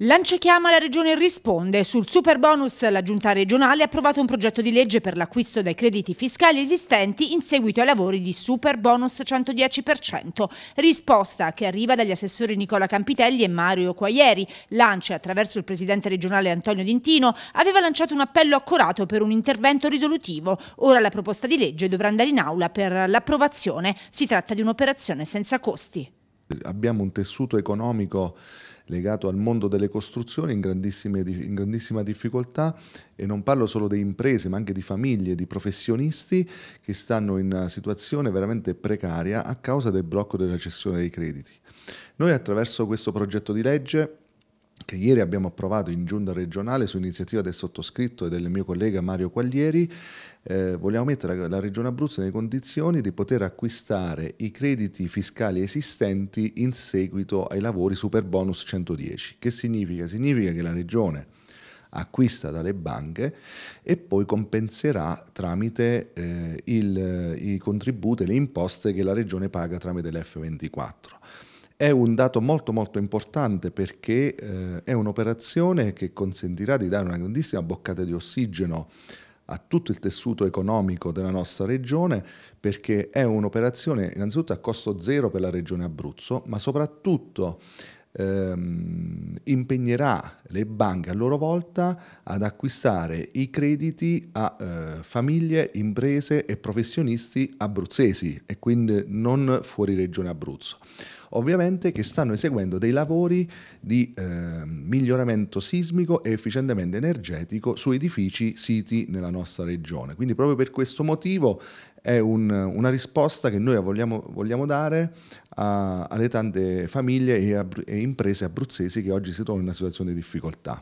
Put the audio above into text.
Lance chiama la Regione risponde. Sul super bonus la Giunta regionale ha approvato un progetto di legge per l'acquisto dei crediti fiscali esistenti in seguito ai lavori di super bonus 110%. Risposta che arriva dagli assessori Nicola Campitelli e Mario Quaieri. Lance, attraverso il presidente regionale Antonio Dintino, aveva lanciato un appello accorato per un intervento risolutivo. Ora la proposta di legge dovrà andare in aula per l'approvazione. Si tratta di un'operazione senza costi. Abbiamo un tessuto economico legato al mondo delle costruzioni in, in, grandissima difficoltà e non parlo solo di imprese ma anche di famiglie, di professionisti che stanno in una situazione veramente precaria a causa del blocco della cessione dei crediti. Noi attraverso questo progetto di legge che ieri abbiamo approvato in giunta regionale su iniziativa del sottoscritto e del mio collega Mario Quaglieri, eh, vogliamo mettere la Regione Abruzzo nelle condizioni di poter acquistare i crediti fiscali esistenti in seguito ai lavori Super Bonus 110. Che significa? Significa che la Regione acquista dalle banche e poi compenserà tramite eh, il, i contributi e le imposte che la Regione paga tramite l'F24 è un dato molto molto importante perché eh, è un'operazione che consentirà di dare una grandissima boccata di ossigeno a tutto il tessuto economico della nostra regione perché è un'operazione innanzitutto a costo zero per la regione Abruzzo, ma soprattutto ehm, impegnerà le banche a loro volta ad acquistare i crediti a eh, famiglie, imprese e professionisti abruzzesi e quindi non fuori regione Abruzzo. Ovviamente che stanno eseguendo dei lavori di eh, miglioramento sismico e efficientemente energetico su edifici siti nella nostra regione. Quindi proprio per questo motivo è un, una risposta che noi vogliamo, vogliamo dare a, alle tante famiglie e, a, e imprese abruzzesi che oggi si trovano in una situazione di difficoltà.